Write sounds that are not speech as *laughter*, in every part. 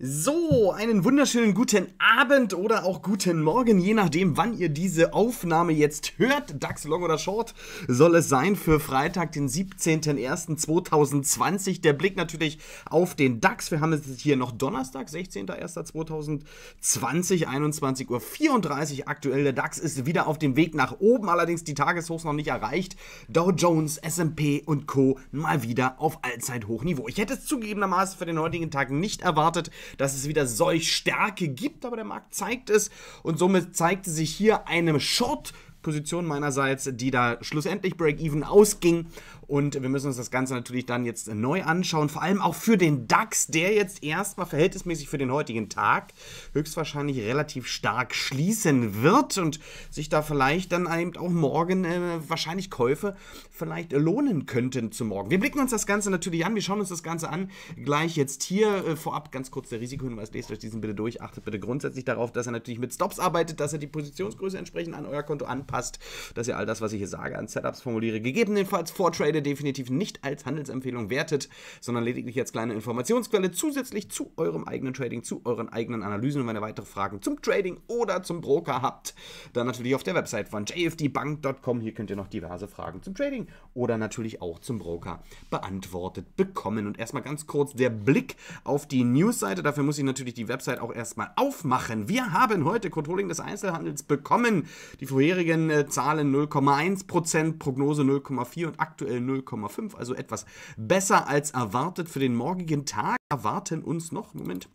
So, einen wunderschönen guten Abend oder auch guten Morgen, je nachdem, wann ihr diese Aufnahme jetzt hört. DAX Long oder Short soll es sein für Freitag, den 17.01.2020. Der Blick natürlich auf den DAX. Wir haben es hier noch Donnerstag, 16.01.2020, 21.34 Uhr aktuell. Der DAX ist wieder auf dem Weg nach oben, allerdings die Tageshochs noch nicht erreicht. Dow Jones, S&P und Co. mal wieder auf Allzeithochniveau. Ich hätte es zugegebenermaßen für den heutigen Tag nicht erwartet, dass es wieder solch Stärke gibt, aber der Markt zeigt es und somit zeigte sich hier eine Short Position meinerseits, die da schlussendlich Break-Even ausging und wir müssen uns das Ganze natürlich dann jetzt äh, neu anschauen, vor allem auch für den DAX, der jetzt erstmal verhältnismäßig für den heutigen Tag höchstwahrscheinlich relativ stark schließen wird und sich da vielleicht dann eben auch morgen äh, wahrscheinlich Käufe vielleicht lohnen könnten zu morgen. Wir blicken uns das Ganze natürlich an, wir schauen uns das Ganze an, gleich jetzt hier äh, vorab ganz kurz der Risikohinweis, lest euch diesen bitte durch, achtet bitte grundsätzlich darauf, dass er natürlich mit Stops arbeitet, dass er die Positionsgröße entsprechend an euer Konto anpasst, dass ihr all das, was ich hier sage, an Setups formuliere, gegebenenfalls vortradet beide definitiv nicht als Handelsempfehlung wertet, sondern lediglich als kleine Informationsquelle zusätzlich zu eurem eigenen Trading, zu euren eigenen Analysen. Und wenn ihr weitere Fragen zum Trading oder zum Broker habt, dann natürlich auf der Website von jfdbank.com. Hier könnt ihr noch diverse Fragen zum Trading oder natürlich auch zum Broker beantwortet bekommen. Und erstmal ganz kurz der Blick auf die Newsseite. Dafür muss ich natürlich die Website auch erstmal aufmachen. Wir haben heute Controlling des Einzelhandels bekommen. Die vorherigen äh, Zahlen 0,1%, Prognose 0,4% und aktuell 0,5, also etwas besser als erwartet für den morgigen Tag. Erwarten uns noch, Moment,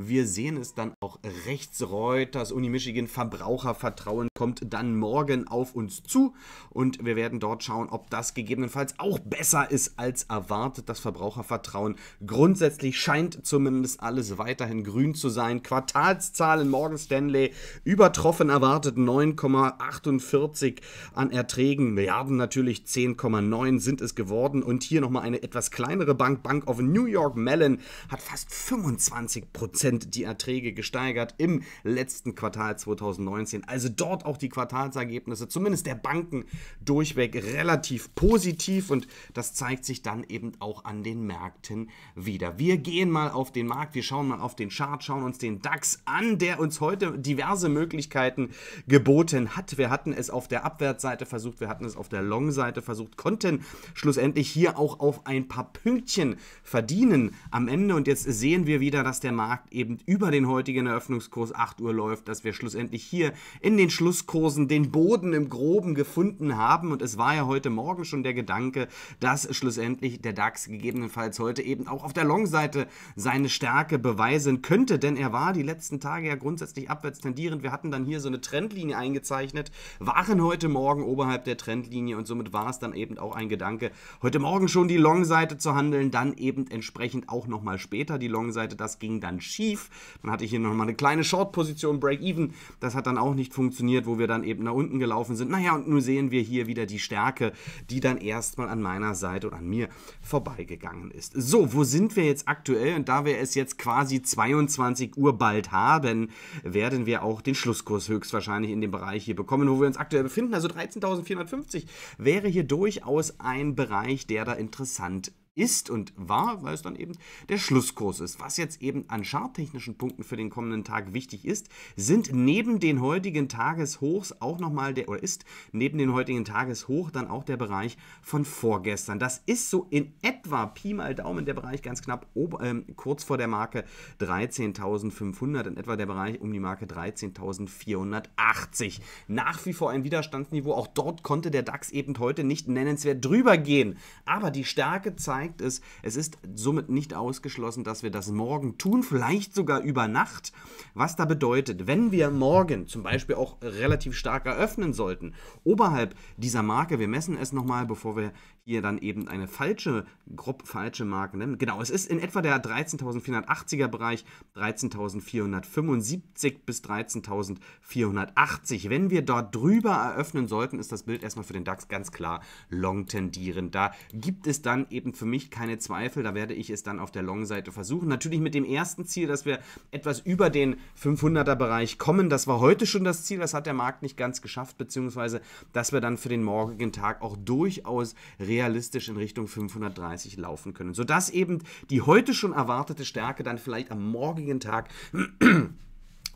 wir sehen es dann auch rechts. Reuters Uni Michigan Verbrauchervertrauen kommt dann morgen auf uns zu und wir werden dort schauen, ob das gegebenenfalls auch besser ist als erwartet. Das Verbrauchervertrauen grundsätzlich scheint zumindest alles weiterhin grün zu sein. Quartalszahlen Morgan Stanley übertroffen erwartet 9,48 an Erträgen, Milliarden natürlich 10,9 sind es geworden und hier nochmal eine etwas kleinere Bank, Bank of New York Mellon hat fast 25 Prozent Prozent die Erträge gesteigert im letzten Quartal 2019. Also dort auch die Quartalsergebnisse, zumindest der Banken, durchweg relativ positiv und das zeigt sich dann eben auch an den Märkten wieder. Wir gehen mal auf den Markt, wir schauen mal auf den Chart, schauen uns den DAX an, der uns heute diverse Möglichkeiten geboten hat. Wir hatten es auf der Abwärtsseite versucht, wir hatten es auf der Long-Seite versucht, konnten schlussendlich hier auch auf ein paar Pünktchen verdienen am Ende und jetzt sehen wir wieder, dass der Markt eben über den heutigen Eröffnungskurs 8 Uhr läuft, dass wir schlussendlich hier in den Schlusskursen den Boden im Groben gefunden haben. Und es war ja heute Morgen schon der Gedanke, dass schlussendlich der DAX gegebenenfalls heute eben auch auf der Long-Seite seine Stärke beweisen könnte, denn er war die letzten Tage ja grundsätzlich abwärts tendierend. Wir hatten dann hier so eine Trendlinie eingezeichnet, waren heute Morgen oberhalb der Trendlinie und somit war es dann eben auch ein Gedanke, heute Morgen schon die Long-Seite zu handeln, dann eben entsprechend auch nochmal später die Long-Seite. Das ging dann schief schief. Dann hatte ich hier nochmal eine kleine Short-Position, Break-Even. Das hat dann auch nicht funktioniert, wo wir dann eben nach unten gelaufen sind. Naja, und nun sehen wir hier wieder die Stärke, die dann erstmal an meiner Seite und an mir vorbeigegangen ist. So, wo sind wir jetzt aktuell? Und da wir es jetzt quasi 22 Uhr bald haben, werden wir auch den Schlusskurs höchstwahrscheinlich in dem Bereich hier bekommen, wo wir uns aktuell befinden. Also 13.450 wäre hier durchaus ein Bereich, der da interessant ist ist und war, weil es dann eben der Schlusskurs ist. Was jetzt eben an charttechnischen Punkten für den kommenden Tag wichtig ist, sind neben den heutigen Tageshochs auch nochmal der, oder ist neben den heutigen Tageshoch dann auch der Bereich von vorgestern. Das ist so in etwa Pi mal Daumen der Bereich ganz knapp ob, ähm, kurz vor der Marke 13.500, in etwa der Bereich um die Marke 13.480. Nach wie vor ein Widerstandsniveau, auch dort konnte der DAX eben heute nicht nennenswert drüber gehen. Aber die Stärke zeigt, Fakt ist, es ist somit nicht ausgeschlossen, dass wir das morgen tun, vielleicht sogar über Nacht. Was da bedeutet, wenn wir morgen zum Beispiel auch relativ stark eröffnen sollten, oberhalb dieser Marke, wir messen es nochmal, bevor wir hier dann eben eine falsche, grob falsche Marke nehmen. Genau, es ist in etwa der 13.480er Bereich, 13.475 bis 13.480. Wenn wir dort drüber eröffnen sollten, ist das Bild erstmal für den DAX ganz klar long tendierend. Da gibt es dann eben für mich keine Zweifel, da werde ich es dann auf der Long-Seite versuchen. Natürlich mit dem ersten Ziel, dass wir etwas über den 500er-Bereich kommen. Das war heute schon das Ziel, das hat der Markt nicht ganz geschafft, beziehungsweise dass wir dann für den morgigen Tag auch durchaus realistisch in Richtung 530 laufen können, sodass eben die heute schon erwartete Stärke dann vielleicht am morgigen Tag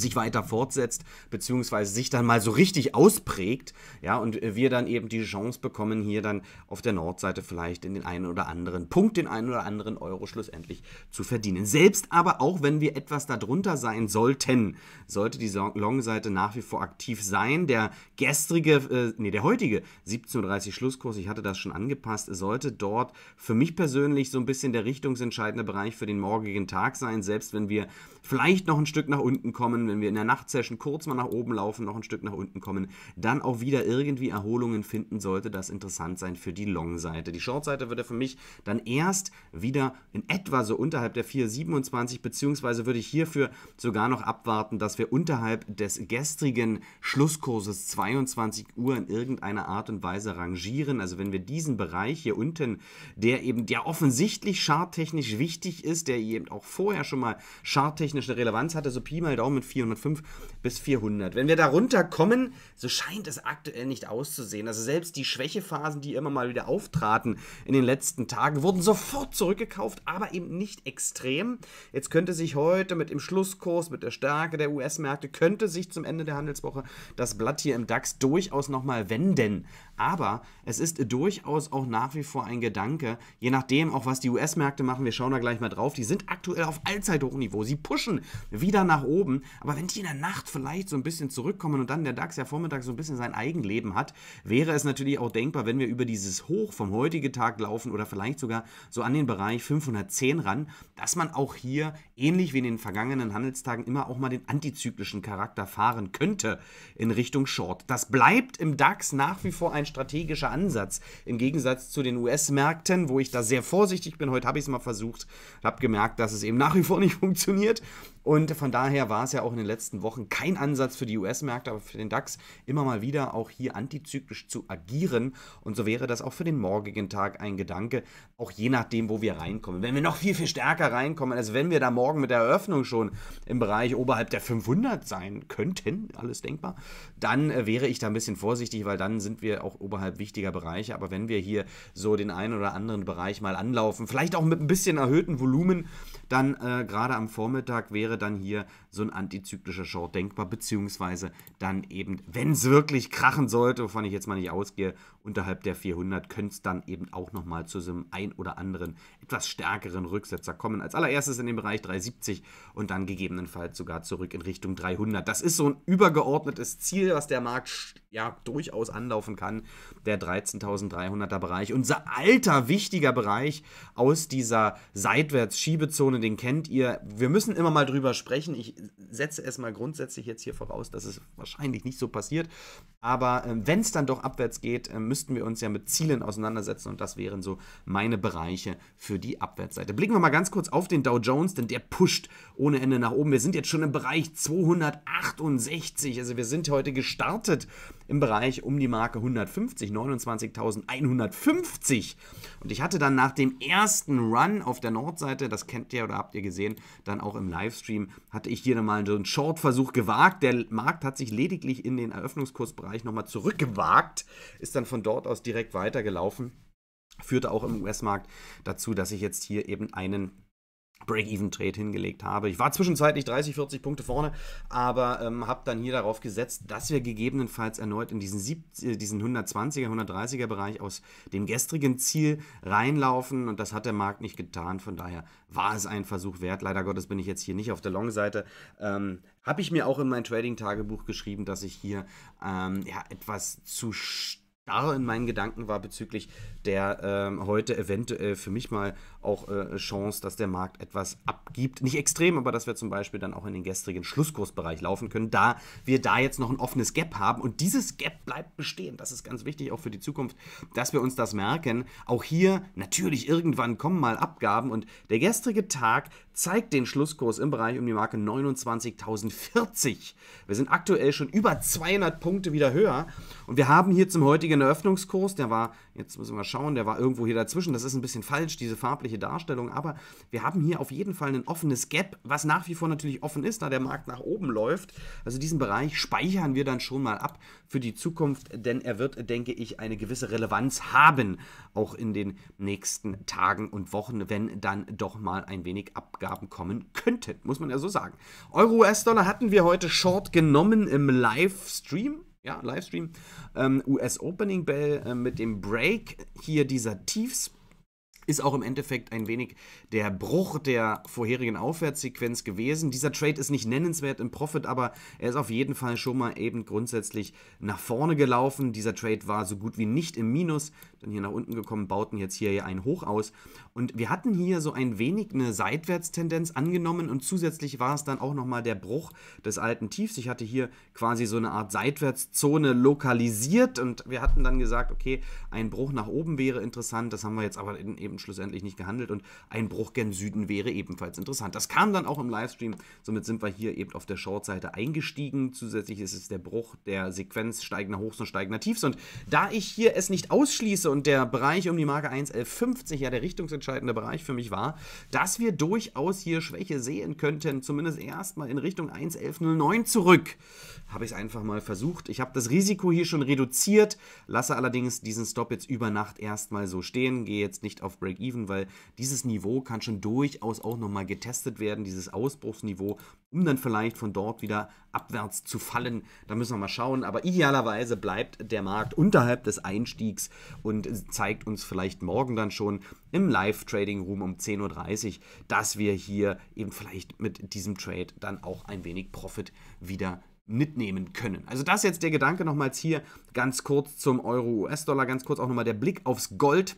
sich weiter fortsetzt, beziehungsweise sich dann mal so richtig ausprägt, ja, und äh, wir dann eben die Chance bekommen, hier dann auf der Nordseite vielleicht in den einen oder anderen Punkt, den einen oder anderen Euro schlussendlich zu verdienen. Selbst aber auch, wenn wir etwas darunter sein sollten, sollte die Long-Seite nach wie vor aktiv sein. Der gestrige, äh, nee, der heutige 17.30 Uhr Schlusskurs, ich hatte das schon angepasst, sollte dort für mich persönlich so ein bisschen der richtungsentscheidende Bereich für den morgigen Tag sein, selbst wenn wir vielleicht noch ein Stück nach unten kommen, können, wenn wir in der Nachtsession kurz mal nach oben laufen, noch ein Stück nach unten kommen, dann auch wieder irgendwie Erholungen finden, sollte das interessant sein für die Long-Seite. Die Short-Seite würde für mich dann erst wieder in etwa so unterhalb der 4,27, beziehungsweise würde ich hierfür sogar noch abwarten, dass wir unterhalb des gestrigen Schlusskurses 22 Uhr in irgendeiner Art und Weise rangieren. Also wenn wir diesen Bereich hier unten, der eben, der offensichtlich charttechnisch wichtig ist, der eben auch vorher schon mal charttechnisch eine Relevanz hatte, so Pi mal Daumen 405 bis 400. Wenn wir da runterkommen, so scheint es aktuell nicht auszusehen. Also selbst die Schwächephasen, die immer mal wieder auftraten in den letzten Tagen, wurden sofort zurückgekauft, aber eben nicht extrem. Jetzt könnte sich heute mit dem Schlusskurs, mit der Stärke der US-Märkte, könnte sich zum Ende der Handelswoche das Blatt hier im DAX durchaus nochmal wenden. Aber es ist durchaus auch nach wie vor ein Gedanke, je nachdem auch was die US-Märkte machen, wir schauen da gleich mal drauf, die sind aktuell auf Allzeithochniveau, sie pushen wieder nach oben, aber wenn die in der Nacht vielleicht so ein bisschen zurückkommen und dann der DAX ja vormittags so ein bisschen sein Eigenleben hat, wäre es natürlich auch denkbar, wenn wir über dieses Hoch vom heutigen Tag laufen oder vielleicht sogar so an den Bereich 510 ran, dass man auch hier ähnlich wie in den vergangenen Handelstagen immer auch mal den antizyklischen Charakter fahren könnte in Richtung Short. Das bleibt im DAX nach wie vor ein mein strategischer Ansatz. Im Gegensatz zu den US-Märkten, wo ich da sehr vorsichtig bin. Heute habe ich es mal versucht und habe gemerkt, dass es eben nach wie vor nicht *laughs* funktioniert. Und von daher war es ja auch in den letzten Wochen kein Ansatz für die US-Märkte, aber für den DAX immer mal wieder auch hier antizyklisch zu agieren. Und so wäre das auch für den morgigen Tag ein Gedanke, auch je nachdem, wo wir reinkommen. Wenn wir noch viel, viel stärker reinkommen, also wenn wir da morgen mit der Eröffnung schon im Bereich oberhalb der 500 sein könnten, alles denkbar, dann äh, wäre ich da ein bisschen vorsichtig, weil dann sind wir auch oberhalb wichtiger Bereiche. Aber wenn wir hier so den einen oder anderen Bereich mal anlaufen, vielleicht auch mit ein bisschen erhöhtem Volumen, dann äh, gerade am Vormittag wäre wäre dann hier so ein antizyklischer Short denkbar, beziehungsweise dann eben, wenn es wirklich krachen sollte, wovon ich jetzt mal nicht ausgehe, unterhalb der 400 könnte es dann eben auch nochmal zu so einem ein oder anderen etwas stärkeren Rücksetzer kommen. Als allererstes in den Bereich 370 und dann gegebenenfalls sogar zurück in Richtung 300. Das ist so ein übergeordnetes Ziel, was der Markt ja durchaus anlaufen kann, der 13.300er Bereich. Unser alter wichtiger Bereich aus dieser Seitwärts-Schiebezone, den kennt ihr. Wir müssen immer mal drüber sprechen. Ich setze es mal grundsätzlich jetzt hier voraus, dass es wahrscheinlich nicht so passiert. Aber äh, wenn es dann doch abwärts geht, äh, müssen müssten wir uns ja mit Zielen auseinandersetzen und das wären so meine Bereiche für die Abwärtsseite. Blicken wir mal ganz kurz auf den Dow Jones, denn der pusht ohne Ende nach oben. Wir sind jetzt schon im Bereich 268, also wir sind heute gestartet im Bereich um die Marke 150, 29.150. Und ich hatte dann nach dem ersten Run auf der Nordseite, das kennt ihr oder habt ihr gesehen, dann auch im Livestream, hatte ich hier nochmal so einen Short-Versuch gewagt. Der Markt hat sich lediglich in den Eröffnungskursbereich nochmal zurückgewagt, ist dann von dort aus direkt weitergelaufen. Führte auch im US-Markt dazu, dass ich jetzt hier eben einen Break-Even-Trade hingelegt habe. Ich war zwischenzeitlich 30, 40 Punkte vorne, aber ähm, habe dann hier darauf gesetzt, dass wir gegebenenfalls erneut in diesen, Sieb äh, diesen 120er, 130er Bereich aus dem gestrigen Ziel reinlaufen und das hat der Markt nicht getan. Von daher war es ein Versuch wert. Leider Gottes bin ich jetzt hier nicht auf der Long-Seite. Ähm, habe ich mir auch in mein Trading-Tagebuch geschrieben, dass ich hier ähm, ja, etwas zu starr in meinen Gedanken war bezüglich der ähm, heute eventuell für mich mal auch äh, Chance, dass der Markt etwas abgibt. Nicht extrem, aber dass wir zum Beispiel dann auch in den gestrigen Schlusskursbereich laufen können, da wir da jetzt noch ein offenes Gap haben. Und dieses Gap bleibt bestehen. Das ist ganz wichtig, auch für die Zukunft, dass wir uns das merken. Auch hier natürlich irgendwann kommen mal Abgaben. Und der gestrige Tag zeigt den Schlusskurs im Bereich um die Marke 29.040. Wir sind aktuell schon über 200 Punkte wieder höher. Und wir haben hier zum heutigen Eröffnungskurs, der war Jetzt müssen wir schauen, der war irgendwo hier dazwischen. Das ist ein bisschen falsch, diese farbliche Darstellung. Aber wir haben hier auf jeden Fall ein offenes Gap, was nach wie vor natürlich offen ist, da der Markt nach oben läuft. Also diesen Bereich speichern wir dann schon mal ab für die Zukunft, denn er wird, denke ich, eine gewisse Relevanz haben, auch in den nächsten Tagen und Wochen, wenn dann doch mal ein wenig Abgaben kommen könnten, muss man ja so sagen. Euro-US-Dollar hatten wir heute short genommen im Livestream ja, Livestream. Ähm, US Opening Bell äh, mit dem Break, hier dieser Tiefs ist auch im Endeffekt ein wenig der Bruch der vorherigen Aufwärtssequenz gewesen. Dieser Trade ist nicht nennenswert im Profit, aber er ist auf jeden Fall schon mal eben grundsätzlich nach vorne gelaufen. Dieser Trade war so gut wie nicht im Minus, dann hier nach unten gekommen, bauten jetzt hier ein Hoch aus. Und wir hatten hier so ein wenig eine Seitwärtstendenz angenommen und zusätzlich war es dann auch nochmal der Bruch des alten Tiefs. Ich hatte hier quasi so eine Art Seitwärtszone lokalisiert und wir hatten dann gesagt, okay, ein Bruch nach oben wäre interessant. Das haben wir jetzt aber eben schlussendlich nicht gehandelt. Und ein Bruch gen Süden wäre ebenfalls interessant. Das kam dann auch im Livestream. Somit sind wir hier eben auf der Short-Seite eingestiegen. Zusätzlich ist es der Bruch der Sequenz steigender Hochs und steigender Tiefs. Und da ich hier es nicht ausschließe und der Bereich um die Marke 1.1150 ja der richtungsentscheidende Bereich für mich war, dass wir durchaus hier Schwäche sehen könnten, zumindest erstmal in Richtung 1.1109 zurück. Habe ich es einfach mal versucht. Ich habe das Risiko hier schon reduziert, lasse allerdings diesen Stop jetzt über Nacht erstmal so stehen, gehe jetzt nicht auf Break Break-Even, weil dieses Niveau kann schon durchaus auch nochmal getestet werden, dieses Ausbruchsniveau, um dann vielleicht von dort wieder abwärts zu fallen. Da müssen wir mal schauen. Aber idealerweise bleibt der Markt unterhalb des Einstiegs und zeigt uns vielleicht morgen dann schon im Live-Trading-Room um 10.30 Uhr, dass wir hier eben vielleicht mit diesem Trade dann auch ein wenig Profit wieder mitnehmen können. Also das jetzt der Gedanke nochmals hier ganz kurz zum Euro-US-Dollar, ganz kurz auch nochmal der Blick aufs Gold.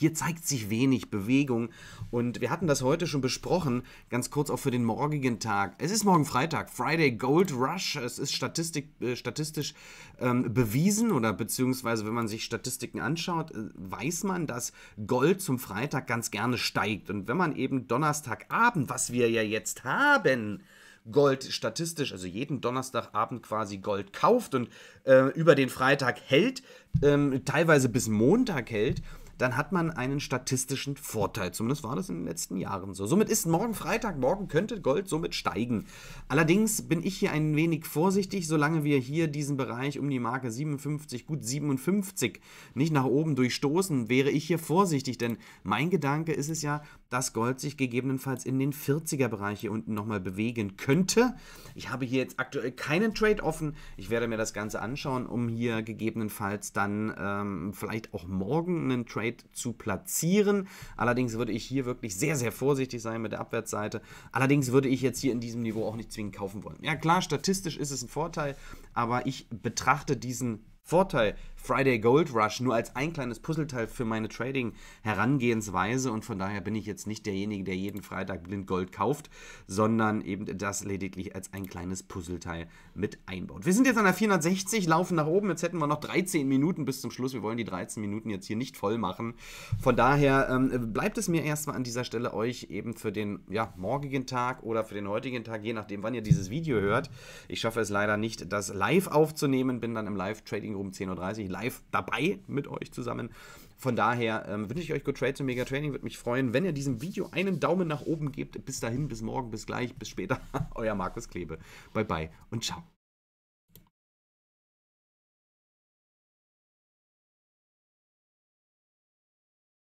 Hier zeigt sich wenig Bewegung. Und wir hatten das heute schon besprochen, ganz kurz auch für den morgigen Tag. Es ist morgen Freitag, Friday Gold Rush. Es ist Statistik, äh, statistisch ähm, bewiesen oder beziehungsweise, wenn man sich Statistiken anschaut, äh, weiß man, dass Gold zum Freitag ganz gerne steigt. Und wenn man eben Donnerstagabend, was wir ja jetzt haben, Gold statistisch, also jeden Donnerstagabend quasi Gold kauft und äh, über den Freitag hält, ähm, teilweise bis Montag hält, dann hat man einen statistischen Vorteil. Zumindest war das in den letzten Jahren so. Somit ist morgen Freitag, morgen könnte Gold somit steigen. Allerdings bin ich hier ein wenig vorsichtig, solange wir hier diesen Bereich um die Marke 57, gut 57 nicht nach oben durchstoßen, wäre ich hier vorsichtig, denn mein Gedanke ist es ja, dass Gold sich gegebenenfalls in den 40er Bereich hier unten nochmal bewegen könnte. Ich habe hier jetzt aktuell keinen Trade offen. Ich werde mir das Ganze anschauen, um hier gegebenenfalls dann ähm, vielleicht auch morgen einen Trade weit zu platzieren. Allerdings würde ich hier wirklich sehr, sehr vorsichtig sein mit der Abwärtsseite. Allerdings würde ich jetzt hier in diesem Niveau auch nicht zwingend kaufen wollen. Ja klar, statistisch ist es ein Vorteil, aber ich betrachte diesen Vorteil, Friday Gold Rush nur als ein kleines Puzzleteil für meine Trading-Herangehensweise und von daher bin ich jetzt nicht derjenige, der jeden Freitag blind Gold kauft, sondern eben das lediglich als ein kleines Puzzleteil mit einbaut. Wir sind jetzt an der 460, laufen nach oben, jetzt hätten wir noch 13 Minuten bis zum Schluss. Wir wollen die 13 Minuten jetzt hier nicht voll machen. Von daher ähm, bleibt es mir erstmal an dieser Stelle euch eben für den ja, morgigen Tag oder für den heutigen Tag, je nachdem wann ihr dieses Video hört. Ich schaffe es leider nicht, das live aufzunehmen, bin dann im Live-Trading um 10.30 Uhr live dabei mit euch zusammen. Von daher ähm, wünsche ich euch Good Trade zum Mega Training. Würde mich freuen, wenn ihr diesem Video einen Daumen nach oben gebt. Bis dahin, bis morgen, bis gleich, bis später. *laughs* Euer Markus Klebe. Bye bye und ciao.